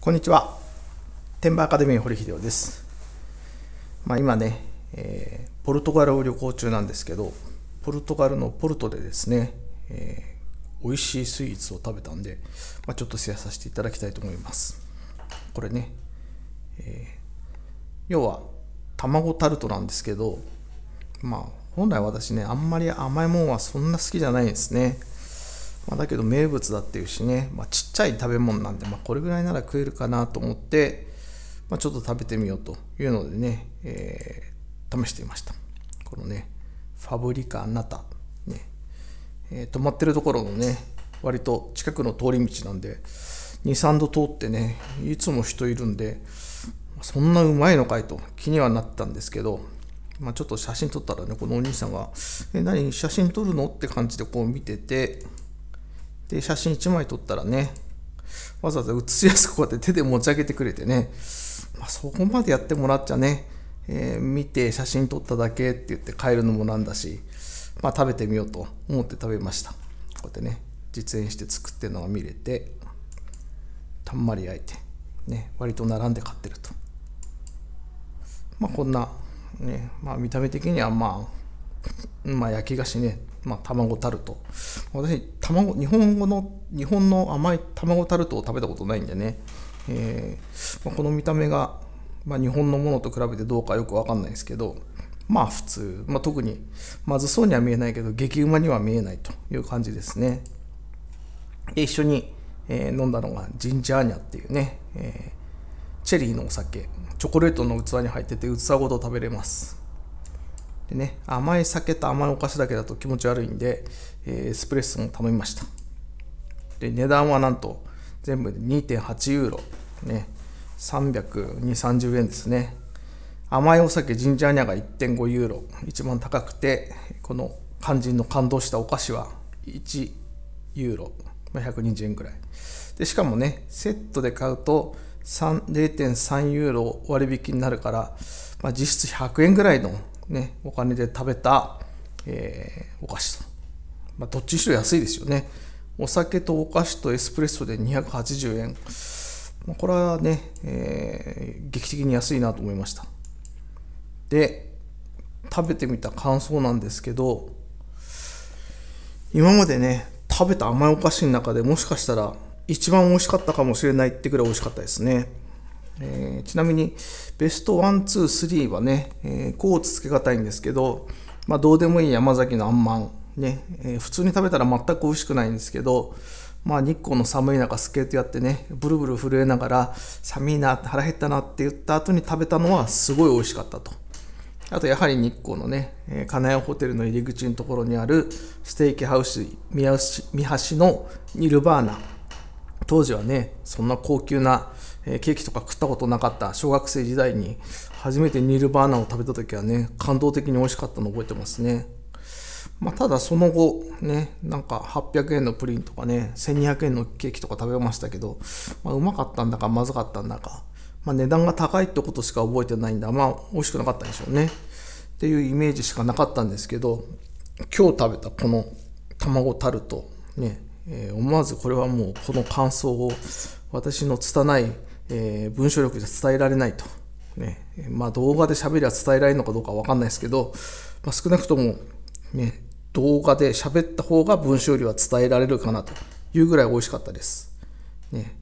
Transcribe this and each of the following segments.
こんにちは。天馬アカデミー堀秀夫です。まあ、今ね、えー、ポルトガルを旅行中なんですけど、ポルトガルのポルトでですね、えー、美味しいスイーツを食べたんで、まあ、ちょっとシェアさせていただきたいと思います。これね、えー、要は卵タルトなんですけど、まあ、本来私ね、あんまり甘いもんはそんな好きじゃないんですね。まあ、だけど名物だっていうしね、まあ、ちっちゃい食べ物なんで、まあ、これぐらいなら食えるかなと思って、まあ、ちょっと食べてみようというのでね、えー、試してみましたこのねファブリカあなたね、えー、泊まってるところのね割と近くの通り道なんで23度通ってねいつも人いるんでそんなうまいのかいと気にはなったんですけど、まあ、ちょっと写真撮ったらねこのお兄さんが「え何写真撮るの?」って感じでこう見ててで、写真1枚撮ったらね、わざわざ写しやすくこうやって手で持ち上げてくれてね、まあ、そこまでやってもらっちゃね、えー、見て写真撮っただけって言って帰るのもなんだし、まあ、食べてみようと思って食べました。こうやってね、実演して作ってるのが見れて、たんまり焼いて、ね、割と並んで買ってると。まあ、こんな、ね、まあ、見た目的にはまあ、まあ、焼き菓子ね、まあ、卵タルト私卵日本語の日本の甘い卵タルトを食べたことないんでね、えー、まあ、この見た目が、まあ、日本のものと比べてどうかよく分かんないですけどまあ普通、まあ、特にまずそうには見えないけど激うまには見えないという感じですねで一緒に、えー、飲んだのがジンジャーニャっていうね、えー、チェリーのお酒チョコレートの器に入ってて器ごと食べれますでね、甘い酒と甘いお菓子だけだと気持ち悪いんで、えエスプレッソも頼みました。で、値段はなんと全部で2.8ユーロ。ね、320、30円ですね。甘いお酒、ジンジャーニャが1.5ユーロ。一番高くて、この肝心の感動したお菓子は1ユーロ。まあ、120円くらい。で、しかもね、セットで買うと0.3ユーロ割引になるから、まあ、実質100円ぐらいのね、お金で食べた、えー、お菓子と、まあ、どっちにしろ安いですよねお酒とお菓子とエスプレッソで280円、まあ、これはね、えー、劇的に安いなと思いましたで食べてみた感想なんですけど今までね食べた甘いお菓子の中でもしかしたら一番美味しかったかもしれないってぐらい美味しかったですねえー、ちなみにベスト1、2、3はね、えー、こうつけがたいんですけど、まあ、どうでもいい山崎のあんまん、ねえー、普通に食べたら全く美味しくないんですけど、まあ、日光の寒い中スケートやってねブルブル震えながら寒いな腹減ったなって言った後に食べたのはすごい美味しかったと。あとやはり日光のね、えー、金谷ホテルの入り口のところにあるステーキハウス三橋のニルバーナ。当時はね、そんな高級なえー、ケーキとか食ったことなかった小学生時代に初めてニルバーナを食べた時はね感動的に美味しかったの覚えてますね、まあ、ただその後ねなんか800円のプリンとかね1200円のケーキとか食べましたけど、まあ、うまかったんだかまずかったんだか、まあ、値段が高いってことしか覚えてないんだまあ美味しくなかったんでしょうねっていうイメージしかなかったんですけど今日食べたこの卵タルトね、えー、思わずこれはもうこの感想を私の拙いえー、文章力じゃ伝えられないと。ね、まあ動画で喋りゃ伝えられるのかどうかわかんないですけど、まあ、少なくとも、ね、動画で喋った方が文章よりは伝えられるかなというぐらい美味しかったです。ね、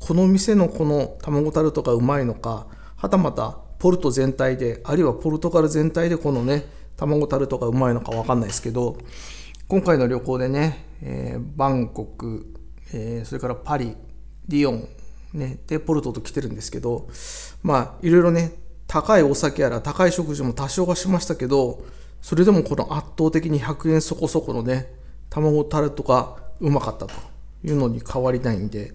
この店のこの卵タルトがうまいのか、はたまたポルト全体で、あるいはポルトガル全体でこのね、卵タルトがうまいのかわかんないですけど、今回の旅行でね、えー、バンコク、えー、それからパリ、リヨン、ね、でポルトと来てるんですけどまあいろいろね高いお酒やら高い食事も多少はしましたけどそれでもこの圧倒的に100円そこそこのね卵タルトがうまかったというのに変わりないんで、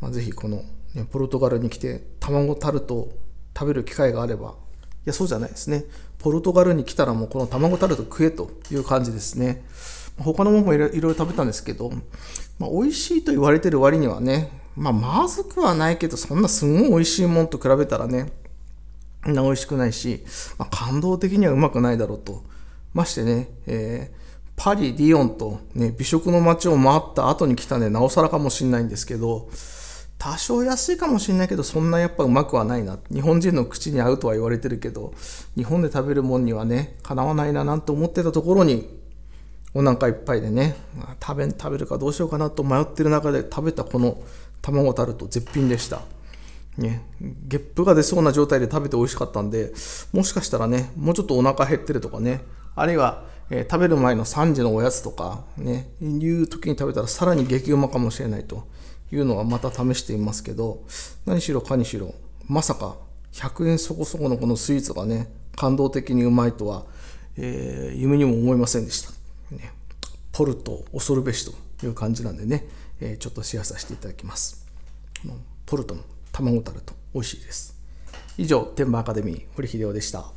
まあ、ぜこの、ね、ポルトガルに来て卵タルトを食べる機会があればいやそうじゃないですねポルトガルに来たらもうこの卵タルト食えという感じですね。他のものもいろいろ食べたんですけど、まあ、美味しいと言われてる割にはね、まあ、まずくはないけど、そんなすごい美味しいもんと比べたらね、んな美味しくないし、まあ、感動的にはうまくないだろうと。ましてね、えー、パリ、リヨンと、ね、美食の街を回った後に来たね、で、なおさらかもしんないんですけど、多少安いかもしれないけど、そんなやっぱうまくはないな。日本人の口に合うとは言われてるけど、日本で食べるもんにはね、かなわないななんて思ってたところに、お腹いっぱいでね食べ食べるかどうしようかなと迷ってる中で食べたこの卵タルト絶品でした、ね、ゲップが出そうな状態で食べて美味しかったんでもしかしたらねもうちょっとお腹減ってるとかねあるいは、えー、食べる前の3時のおやつとかねいう時に食べたらさらに激うまかもしれないというのはまた試していますけど何しろかにしろまさか100円そこそこのこのスイーツがね感動的にうまいとは、えー、夢にも思いませんでしたね、ポルト恐るべしという感じなんでね、えー、ちょっとシェアさせていただきます。ポルトの卵タルト、美味しいです。以上、天馬アカデミー、堀秀夫でした。